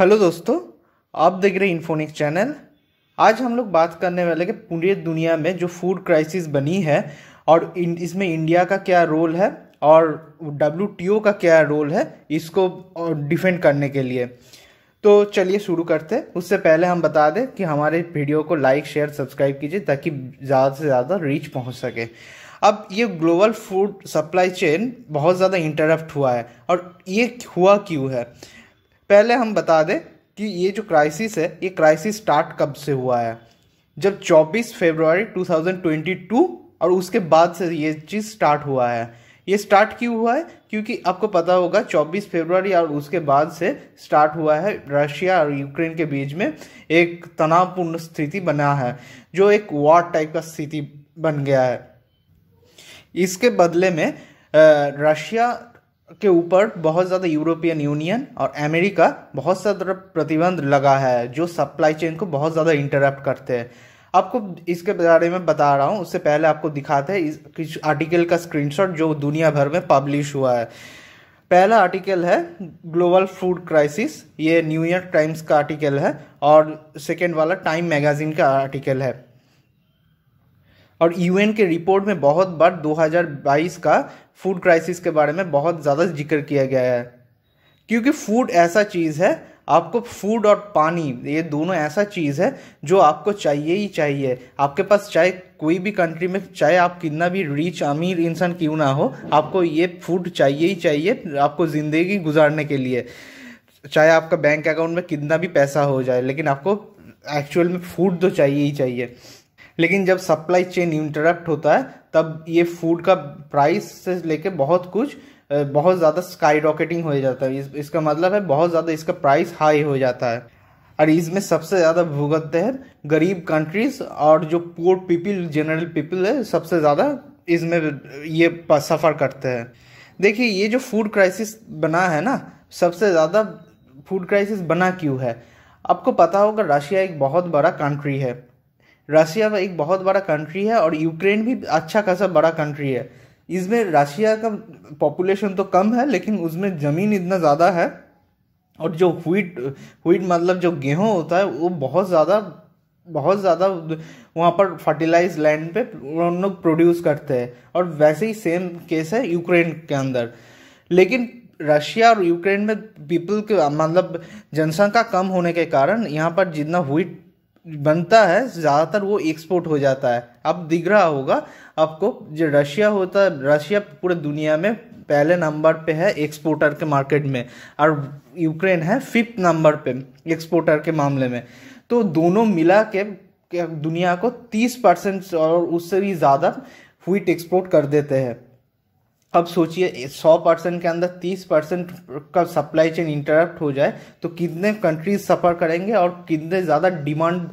hello दोस्तों आप देख रहे हैं इन्फोनिक्स चैनल आज हम लोग बात करने वाले कि पूरी दुनिया में जो फूड क्राइसिस बनी है और इसमें इंडिया का क्या रोल है और डब्ल्यू का क्या रोल है इसको डिफेंड करने के लिए तो चलिए शुरू करते हैं उससे पहले हम बता दें कि हमारे वीडियो को लाइक शेयर सब्सक्राइब कीजिए ताकि ज़्यादा से ज़्यादा रीच पहुँच सके अब ये ग्लोबल फूड सप्लाई चेन बहुत ज़्यादा इंटरप्ट हुआ है और ये हुआ क्यों है पहले हम बता दें कि ये जो क्राइसिस है ये क्राइसिस स्टार्ट कब से हुआ है जब 24 फरवरी 2022 और उसके बाद से ये चीज़ स्टार्ट हुआ है ये स्टार्ट क्यों हुआ है क्योंकि आपको पता होगा 24 फरवरी और उसके बाद से स्टार्ट हुआ है रशिया और यूक्रेन के बीच में एक तनावपूर्ण स्थिति बना है जो एक वॉर टाइप का स्थिति बन गया है इसके बदले में रशिया के ऊपर बहुत ज़्यादा यूरोपियन यूनियन और अमेरिका बहुत ज़्यादा प्रतिबंध लगा है जो सप्लाई चेन को बहुत ज़्यादा इंटरप्ट करते हैं आपको इसके बारे में बता रहा हूँ उससे पहले आपको दिखाते हैं इस किस आर्टिकल का स्क्रीनशॉट जो दुनिया भर में पब्लिश हुआ है पहला आर्टिकल है ग्लोबल फूड क्राइसिस ये न्यूयॉर्क टाइम्स का आर्टिकल है और सेकेंड वाला टाइम मैगजीन का आर्टिकल है और यूएन के रिपोर्ट में बहुत बार 2022 का फूड क्राइसिस के बारे में बहुत ज़्यादा जिक्र किया गया है क्योंकि फूड ऐसा चीज़ है आपको फूड और पानी ये दोनों ऐसा चीज़ है जो आपको चाहिए ही चाहिए आपके पास चाहे कोई भी कंट्री में चाहे आप कितना भी रिच अमीर इंसान क्यों ना हो आपको ये फूड चाहिए ही चाहिए आपको ज़िंदगी गुजारने के लिए चाहे आपका बैंक अकाउंट में कितना भी पैसा हो जाए लेकिन आपको एक्चुअल में फूड तो चाहिए ही चाहिए लेकिन जब सप्लाई चेन इंटरप्ट होता है तब ये फूड का प्राइस से लेके बहुत कुछ बहुत ज़्यादा स्काई रॉकेटिंग हो जाता है इस, इसका मतलब है बहुत ज़्यादा इसका प्राइस हाई हो जाता है और इसमें सबसे ज़्यादा भुगतते हैं गरीब कंट्रीज और जो पुअर पीपल जनरल पीपल है सबसे ज़्यादा इसमें ये सफ़र करते हैं देखिए ये जो फूड क्राइसिस बना है ना सबसे ज़्यादा फूड क्राइसिस बना क्यों है आपको पता होगा रशिया एक बहुत बड़ा कंट्री है रशिया एक बहुत बड़ा कंट्री है और यूक्रेन भी अच्छा खासा बड़ा कंट्री है इसमें रशिया का पॉपुलेशन तो कम है लेकिन उसमें ज़मीन इतना ज़्यादा है और जो हुईट हुईट मतलब जो गेहूँ होता है वो बहुत ज़्यादा बहुत ज़्यादा वहाँ पर फर्टिलाइज लैंड पे उन लोग प्रोड्यूस करते हैं और वैसे ही सेम केस है यूक्रेन के अंदर लेकिन रशिया और यूक्रेन में पीपल के मतलब जनसंख्या कम होने के कारण यहाँ पर जितना हुईट बनता है ज़्यादातर वो एक्सपोर्ट हो जाता है अब दिख रहा होगा आपको जो रशिया होता है रशिया पूरे दुनिया में पहले नंबर पे है एक्सपोर्टर के मार्केट में और यूक्रेन है फिफ्थ नंबर पे एक्सपोर्टर के मामले में तो दोनों मिला के दुनिया को तीस परसेंट और उससे भी ज़्यादा व्हीट एक्सपोर्ट कर देते हैं अब सोचिए 100 परसेंट के अंदर 30 परसेंट का सप्लाई चेन इंटरप्ट हो जाए तो कितने कंट्रीज सफ़र करेंगे और कितने ज़्यादा डिमांड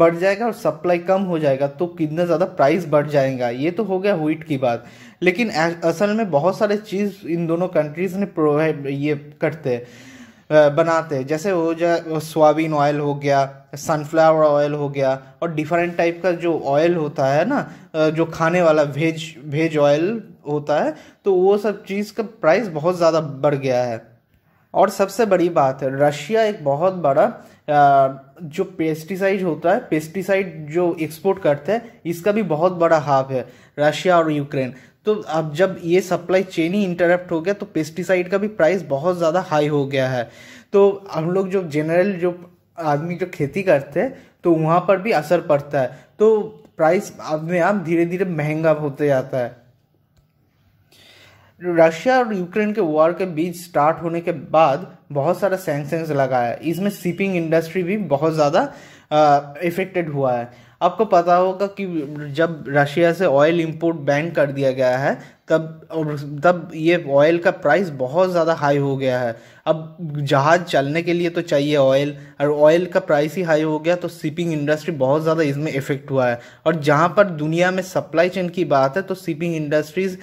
बढ़ जाएगा और सप्लाई कम हो जाएगा तो कितना ज़्यादा प्राइस बढ़ जाएगा ये तो हो गया हुईट की बात लेकिन असल में बहुत सारे चीज़ इन दोनों कंट्रीज़ ने प्रोवाइड ये करते हैं बनाते हैं जैसे हो जाए सोयाबीन ऑयल हो गया सनफ्लावर ऑयल हो गया और डिफरेंट टाइप का जो ऑयल होता है ना जो खाने वाला वेज वेज ऑयल होता है तो वो सब चीज़ का प्राइस बहुत ज़्यादा बढ़ गया है और सबसे बड़ी बात है रशिया एक बहुत बड़ा जो पेस्टिसाइड होता है पेस्टिसाइड जो एक्सपोर्ट करते हैं इसका भी बहुत बड़ा हाफ है रशिया और यूक्रेन तो अब जब ये सप्लाई चेन ही इंटरप्ट हो गया तो पेस्टिसाइड का भी प्राइस बहुत ज़्यादा हाई हो गया है तो हम लोग जो जनरल जो आदमी जो खेती करते हैं तो वहाँ पर भी असर पड़ता है तो प्राइस अपने आप धीरे धीरे महंगा होते जाता है रशिया और यूक्रेन के वॉर के बीच स्टार्ट होने के बाद बहुत सारा सैंक्शंस लगाया इसमें शिपिंग इंडस्ट्री भी बहुत ज़्यादा इफेक्टेड हुआ है आपको पता होगा कि जब रशिया से ऑयल इंपोर्ट बैन कर दिया गया है तब और तब ये ऑयल का प्राइस बहुत ज़्यादा हाई हो गया है अब जहाज़ चलने के लिए तो चाहिए ऑयल और ऑयल का प्राइस ही हाई हो गया तो शिपिंग इंडस्ट्री बहुत ज़्यादा इसमें इफ़ेक्ट हुआ है और जहाँ पर दुनिया में सप्लाई चेन की बात है तो शिपिंग इंडस्ट्रीज़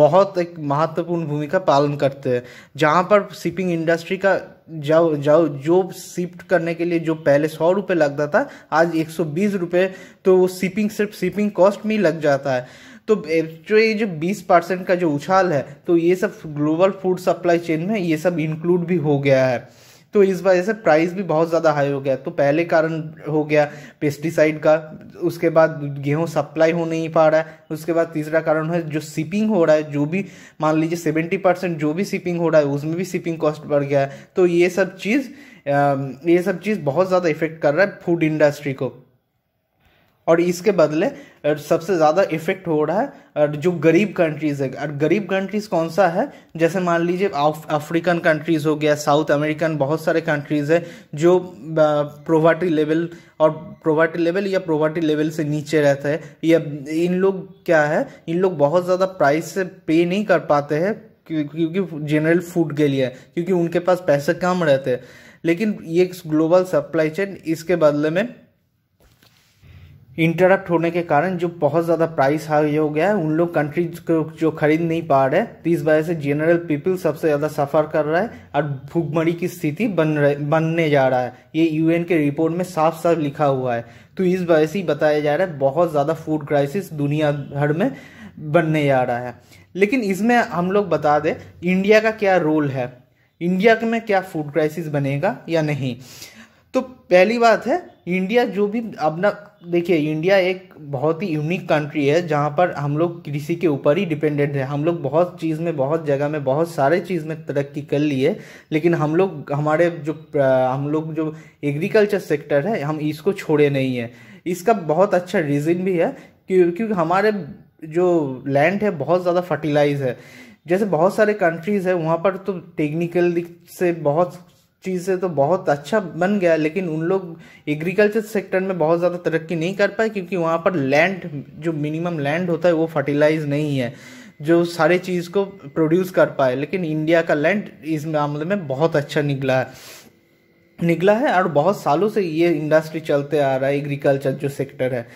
बहुत एक महत्वपूर्ण भूमिका पालन करते हैं जहाँ पर शिपिंग इंडस्ट्री का जाओ जाओ जो शिफ्ट करने के लिए जो पहले सौ रुपये लगता था आज एक सौ बीस रुपये तो शिपिंग सिर्फ शिपिंग कॉस्ट में ही लग जाता है तो जो ये जो 20 परसेंट का जो उछाल है तो ये सब ग्लोबल फूड सप्लाई चेन में ये सब इंक्लूड भी हो गया है तो इस वजह से प्राइस भी बहुत ज़्यादा हाई हो गया तो पहले कारण हो गया पेस्टिसाइड का उसके बाद गेहूं सप्लाई हो नहीं पा रहा है उसके बाद तीसरा कारण है जो शिपिंग हो रहा है जो भी मान लीजिए सेवेंटी परसेंट जो भी शिपिंग हो रहा है उसमें भी शिपिंग कॉस्ट बढ़ गया है तो ये सब चीज़ ये सब चीज़ बहुत ज़्यादा इफेक्ट कर रहा है फूड इंडस्ट्री को और इसके बदले सबसे ज़्यादा इफेक्ट हो रहा है जो गरीब कंट्रीज़ है और गरीब कंट्रीज़ कौन सा है जैसे मान लीजिए अफ्रीकन कंट्रीज़ हो गया साउथ अमेरिकन बहुत सारे कंट्रीज़ है जो प्रोवर्टी लेवल और प्रोवर्टी लेवल या प्रोवर्टी लेवल से नीचे रहते हैं या इन लोग क्या है इन लोग बहुत ज़्यादा प्राइस से पे नहीं कर पाते हैं क्योंकि जनरल फूड के लिए क्योंकि उनके पास पैसे कम रहते हैं लेकिन ये ग्लोबल सप्लाई चेन इसके बदले में इंटरप्ट होने के कारण जो बहुत ज़्यादा प्राइस हाई हो गया है उन लोग कंट्रीज को जो खरीद नहीं पा रहे तो इस वजह से जनरल पीपल सबसे ज़्यादा सफ़र कर रहा है और भूखमरी की स्थिति बन रहे बनने जा रहा है ये यूएन के रिपोर्ट में साफ साफ लिखा हुआ है तो इस वजह से ही बताया जा रहा है बहुत ज़्यादा फूड क्राइसिस दुनिया भर में बनने जा रहा है लेकिन इसमें हम लोग बता दें इंडिया का क्या रोल है इंडिया में क्या फूड क्राइसिस बनेगा या नहीं तो पहली बात है इंडिया जो भी अपना देखिए इंडिया एक बहुत ही यूनिक कंट्री है जहाँ पर हम लोग कृषि के ऊपर ही डिपेंडेंट है हम लोग बहुत चीज़ में बहुत जगह में बहुत सारे चीज़ में तरक्की कर ली है लेकिन हम लोग हमारे जो हम लोग जो एग्रीकल्चर सेक्टर है हम इसको छोड़े नहीं है इसका बहुत अच्छा रीज़न भी है क्योंकि हमारे जो लैंड है बहुत ज़्यादा फर्टिलाइज है जैसे बहुत सारे कंट्रीज़ है वहाँ पर तो टेक्निकल से बहुत चीज़ से तो बहुत अच्छा बन गया लेकिन उन लोग एग्रीकल्चर सेक्टर में बहुत ज़्यादा तरक्की नहीं कर पाए क्योंकि वहाँ पर लैंड जो मिनिमम लैंड होता है वो फर्टिलाइज नहीं है जो सारे चीज़ को प्रोड्यूस कर पाए लेकिन इंडिया का लैंड इस मामले में बहुत अच्छा निकला है निकला है और बहुत सालों से ये इंडस्ट्री चलते आ रहा है एग्रीकल्चर जो सेक्टर है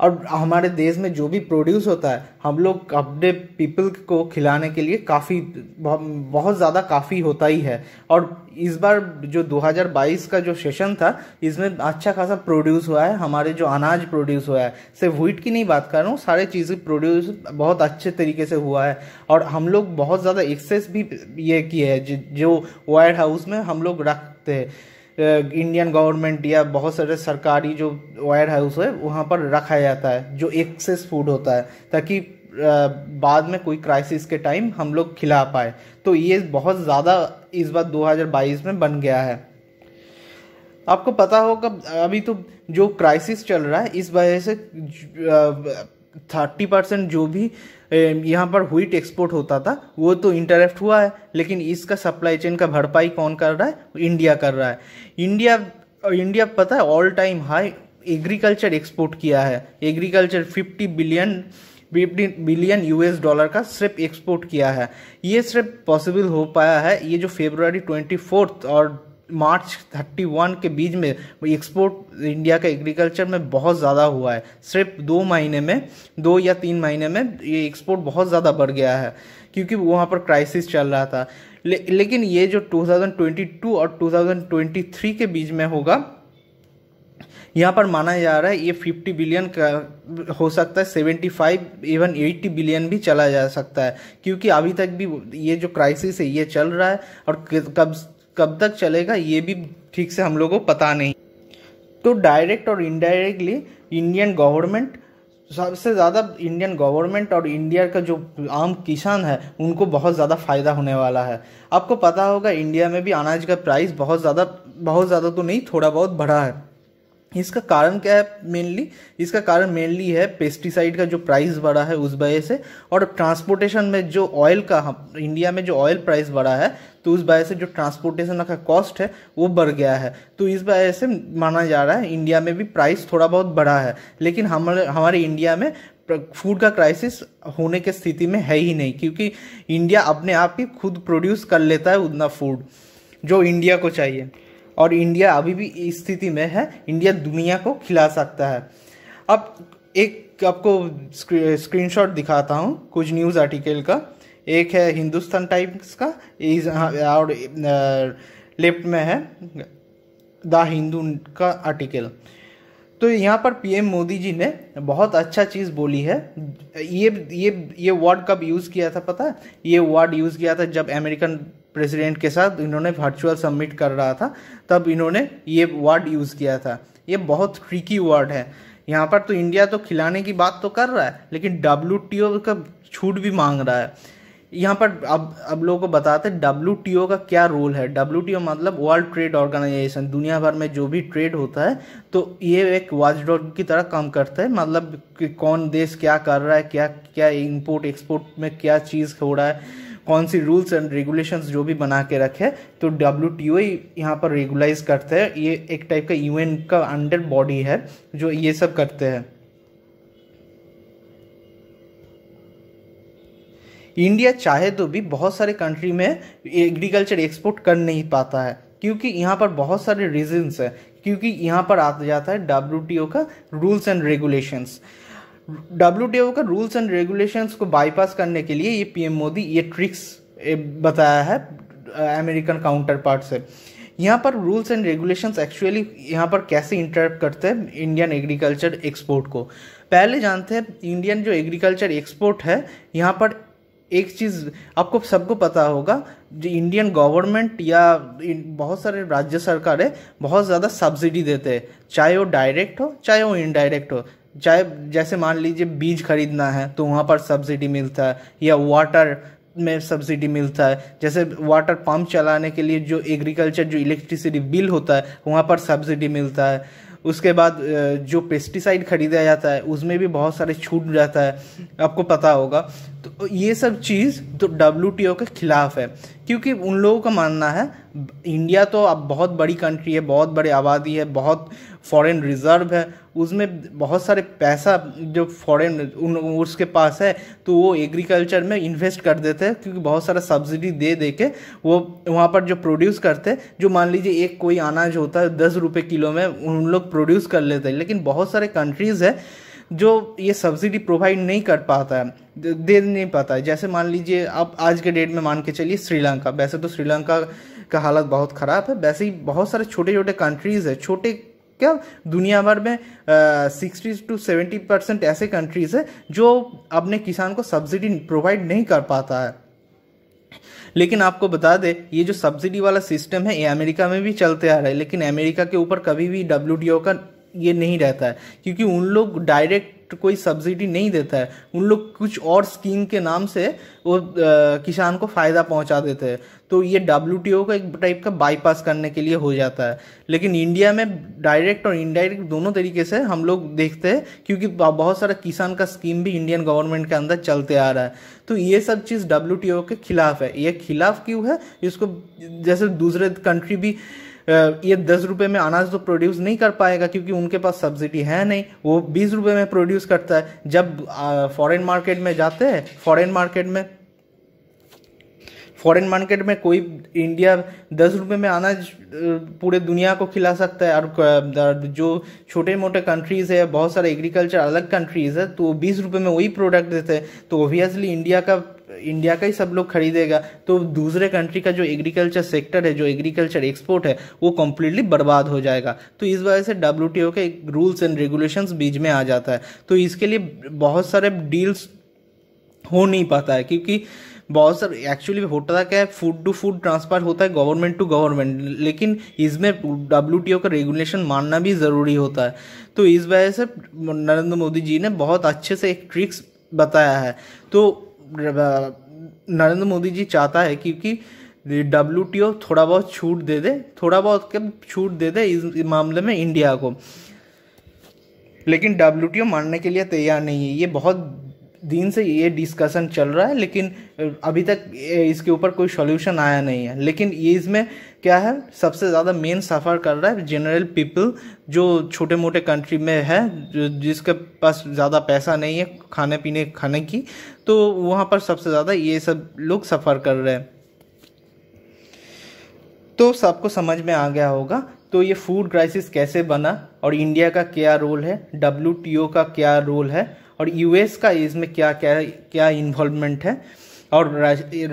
और हमारे देश में जो भी प्रोड्यूस होता है हम लोग अपने पीपल को खिलाने के लिए काफ़ी बहुत ज़्यादा काफ़ी होता ही है और इस बार जो 2022 का जो सेशन था इसमें अच्छा खासा प्रोड्यूस हुआ है हमारे जो अनाज प्रोड्यूस हुआ है सिर्फ व्हीट की नहीं बात कर रहा हूँ सारे चीज़ें प्रोड्यूस बहुत अच्छे तरीके से हुआ है और हम लोग बहुत ज़्यादा एक्सेस भी ये किए है जो वायर हाउस में हम लोग रखते हैं इंडियन गवर्नमेंट या बहुत सारे सरकारी जो वायर हाउस है वहाँ पर रखा जाता है जो एक्सेस फूड होता है ताकि बाद में कोई क्राइसिस के टाइम हम लोग खिला पाए तो ये बहुत ज़्यादा इस बार 2022 में बन गया है आपको पता होगा अभी तो जो क्राइसिस चल रहा है इस वजह से थर्टी परसेंट जो भी यहाँ पर हुईट एक्सपोर्ट होता था वो तो इंटरप्ट हुआ है लेकिन इसका सप्लाई चेन का भरपाई कौन कर रहा है इंडिया कर रहा है इंडिया इंडिया पता है all time high agriculture export किया है agriculture 50 billion fifty billion US dollar का सिर्फ एक्सपोर्ट किया है ये सिर्फ पॉसिबल हो पाया है ये जो फेबर ट्वेंटी और मार्च 31 के बीच में एक्सपोर्ट इंडिया का एग्रीकल्चर में बहुत ज़्यादा हुआ है सिर्फ दो महीने में दो या तीन महीने में ये एक्सपोर्ट बहुत ज़्यादा बढ़ गया है क्योंकि वहाँ पर क्राइसिस चल रहा था ले, लेकिन ये जो 2022 और 2023 के बीच में होगा यहाँ पर माना जा रहा है ये 50 बिलियन का हो सकता है 75 इवन एट्टी बिलियन भी चला जा सकता है क्योंकि अभी तक भी ये जो क्राइसिस है ये चल रहा है और कब कब तक चलेगा ये भी ठीक से हम लोग को पता नहीं तो डायरेक्ट और इनडायरेक्टली इंडियन गवर्नमेंट सबसे ज़्यादा इंडियन गवर्नमेंट और इंडिया का जो आम किसान है उनको बहुत ज़्यादा फ़ायदा होने वाला है आपको पता होगा इंडिया में भी अनाज का प्राइस बहुत ज़्यादा बहुत ज़्यादा तो नहीं थोड़ा बहुत बढ़ा है इसका कारण क्या है मेनली इसका कारण मेनली है पेस्टिसाइड का जो प्राइस बढ़ा है उस वजह से और ट्रांसपोर्टेशन में जो ऑयल का हम इंडिया में जो ऑयल प्राइस बढ़ा है तो उस वजह से जो ट्रांसपोर्टेशन का कॉस्ट है वो बढ़ गया है तो इस वजह से माना जा रहा है इंडिया में भी प्राइस थोड़ा बहुत बढ़ा है लेकिन हमारे हमारे इंडिया में फूड का क्राइसिस होने के स्थिति में है ही नहीं क्योंकि इंडिया अपने आप ही खुद प्रोड्यूस कर लेता है उतना फूड जो इंडिया को चाहिए और इंडिया अभी भी स्थिति में है इंडिया दुनिया को खिला सकता है अब एक आपको स्क्रीनशॉट दिखाता हूँ कुछ न्यूज़ आर्टिकल का एक है हिंदुस्तान टाइम्स का हाँ, और लेफ्ट में है द हिंदू का आर्टिकल तो यहाँ पर पीएम मोदी जी ने बहुत अच्छा चीज़ बोली है ये ये ये वर्ड कब यूज़ किया था पता है ये वर्ड यूज़ किया था जब अमेरिकन प्रेसिडेंट के साथ इन्होंने वर्चुअल सबमिट कर रहा था तब इन्होंने ये वर्ड यूज़ किया था ये बहुत ट्रिकी वर्ड है यहाँ पर तो इंडिया तो खिलाने की बात तो कर रहा है लेकिन डब्ल्यू का छूट भी मांग रहा है यहाँ पर अब अब लोगों को बताते हैं डब्ल्यू का क्या रोल है डब्ल्यू मतलब वर्ल्ड ट्रेड ऑर्गेनाइजेशन दुनिया भर में जो भी ट्रेड होता है तो ये एक वॉचडॉग की तरह काम करता है मतलब कि कौन देश क्या कर रहा है क्या क्या इंपोर्ट एक्सपोर्ट में क्या चीज़ हो रहा है कौन सी रूल्स एंड रेगुलेशंस जो भी बना के रखे तो डब्ल्यू टी ओ यहाँ पर रेगुलाइज करते हैं ये एक टाइप का यूएन का अंडर बॉडी है जो ये सब करते हैं इंडिया चाहे तो भी बहुत सारे कंट्री में एग्रीकल्चर एक्सपोर्ट कर नहीं पाता है क्योंकि यहाँ पर बहुत सारे रीजन्स हैं क्योंकि यहाँ पर आ जाता है डब्ल्यू का रूल्स एंड रेगुलेशंस डब्ल्यू का रूल्स एंड रेगुलेशंस को बाईपास करने के लिए ये पीएम मोदी ये ट्रिक्स बताया है अमेरिकन काउंटर पार्ट से यहाँ पर रूल्स एंड रेगुलेशंस एक्चुअली यहाँ पर कैसे इंटरप्ट करते हैं इंडियन एग्रीकल्चर एक्सपोर्ट को पहले जानते हैं इंडियन जो एग्रीकल्चर एक्सपोर्ट है यहाँ पर एक चीज़ आपको सबको पता होगा जो इंडियन गवर्नमेंट या बहुत सारे राज्य सरकारें बहुत ज़्यादा सब्सिडी देते हैं चाहे वो डायरेक्ट हो चाहे वो इनडायरेक्ट हो चाहे जैसे मान लीजिए बीज खरीदना है तो वहाँ पर सब्सिडी मिलता है या वाटर में सब्सिडी मिलता है जैसे वाटर पंप चलाने के लिए जो एग्रीकल्चर जो इलेक्ट्रिसिटी बिल होता है वहाँ पर सब्सिडी मिलता है उसके बाद जो पेस्टिसाइड खरीदा जाता है उसमें भी बहुत सारे छूट जाता है आपको पता होगा तो ये सब चीज़ तो डब्ल्यू के खिलाफ है क्योंकि उन लोगों का मानना है इंडिया तो अब बहुत बड़ी कंट्री है बहुत बड़ी आबादी है बहुत फॉरेन रिजर्व है उसमें बहुत सारे पैसा जो फॉरेन उन उसके पास है तो वो एग्रीकल्चर में इन्वेस्ट कर देते हैं क्योंकि बहुत सारा सब्सिडी दे दे के वो वहाँ पर जो प्रोड्यूस करते हैं जो मान लीजिए एक कोई अनाज होता है दस रुपये किलो में उन लोग प्रोड्यूस कर लेते हैं लेकिन बहुत सारे कंट्रीज़ है जो ये सब्सिडी प्रोवाइड नहीं कर पाता है दे नहीं पाता है जैसे मान लीजिए आप आज के डेट में मान के चलिए श्रीलंका वैसे तो श्रीलंका का हालत बहुत ख़राब है वैसे ही बहुत सारे छोटे छोटे कंट्रीज़ है छोटे क्या दुनिया भर में सिक्सटी टू सेवेंटी परसेंट ऐसे कंट्रीज़ है जो अपने किसान को सब्सिडी प्रोवाइड नहीं कर पाता है लेकिन आपको बता दें ये जो सब्सिडी वाला सिस्टम है ये अमेरिका में भी चलते आ रहा है लेकिन अमेरिका के ऊपर कभी भी डब्ल्यू का ये नहीं रहता है क्योंकि उन लोग डायरेक्ट कोई सब्सिडी नहीं देता है उन लोग कुछ और स्कीम के नाम से वो किसान को फ़ायदा पहुंचा देते हैं तो ये डब्ल्यू का एक टाइप का बाईपास करने के लिए हो जाता है लेकिन इंडिया में डायरेक्ट और इनडायरेक्ट दोनों तरीके से हम लोग देखते हैं क्योंकि बहुत सारा किसान का स्कीम भी इंडियन गवर्नमेंट के अंदर चलते आ रहा है तो ये सब चीज़ डब्ल्यू के खिलाफ है ये खिलाफ क्यों है इसको जैसे दूसरे कंट्री भी ये दस रुपये में अनाज तो प्रोड्यूस नहीं कर पाएगा क्योंकि उनके पास सब्सिडी है नहीं वो बीस रुपए में प्रोड्यूस करता है जब फॉरेन मार्केट में जाते हैं फॉरेन मार्केट में फॉरेन मार्केट में कोई इंडिया दस रुपये में अनाज पूरे दुनिया को खिला सकता है और जो छोटे मोटे कंट्रीज़ है बहुत सारे एग्रीकल्चर अलग कंट्रीज़ है तो बीस रुपये में वही प्रोडक्ट देते हैं तो ओबियसली इंडिया का इंडिया का ही सब लोग खरीदेगा तो दूसरे कंट्री का जो एग्रीकल्चर सेक्टर है जो एग्रीकल्चर एक्सपोर्ट है वो कम्प्लीटली बर्बाद हो जाएगा तो इस वजह से डब्ल्यू के रूल्स एंड रेगुलेशंस बीच में आ जाता है तो इसके लिए बहुत सारे डील्स हो नहीं पाता है क्योंकि बहुत सर एक्चुअली होता क्या है फूड टू फूड ट्रांसफर होता है गवर्नमेंट टू गवर्नमेंट लेकिन इसमें डब्ल्यू का रेगुलेशन मानना भी ज़रूरी होता है तो इस वजह से नरेंद्र मोदी जी ने बहुत अच्छे से एक ट्रिक्स बताया है तो नरेंद्र मोदी जी चाहता है क्योंकि डब्ल्यू टी ओ थोड़ा बहुत छूट दे दे थोड़ा बहुत कम छूट दे दे इस मामले में इंडिया को लेकिन डब्ल्यू टी ओ मानने के लिए तैयार नहीं है ये बहुत दिन से ये डिस्कशन चल रहा है लेकिन अभी तक इसके ऊपर कोई सॉल्यूशन आया नहीं है लेकिन ये इसमें क्या है सबसे ज़्यादा मेन सफ़र कर रहा है जनरल पीपल जो छोटे मोटे कंट्री में है जिसके पास ज़्यादा पैसा नहीं है खाने पीने खाने की तो वहाँ पर सबसे ज़्यादा ये सब लोग सफ़र कर रहे हैं तो सबको समझ में आ गया होगा तो ये फूड क्राइसिस कैसे बना और इंडिया का क्या रोल है डब्ल्यू का क्या रोल है और यूएस का इसमें क्या क्या क्या इन्वॉल्वमेंट है और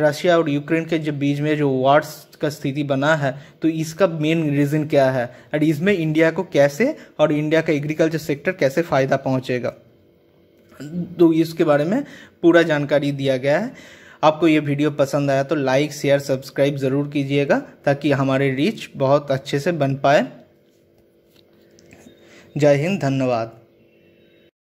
रशिया और यूक्रेन के जो बीच में जो वार्स का स्थिति बना है तो इसका मेन रीज़न क्या है और इसमें इंडिया को कैसे और इंडिया का एग्रीकल्चर सेक्टर कैसे फ़ायदा पहुँचेगा तो इसके बारे में पूरा जानकारी दिया गया है आपको ये वीडियो पसंद आया तो लाइक शेयर सब्सक्राइब ज़रूर कीजिएगा ताकि हमारे रीच बहुत अच्छे से बन पाए जय हिंद धन्यवाद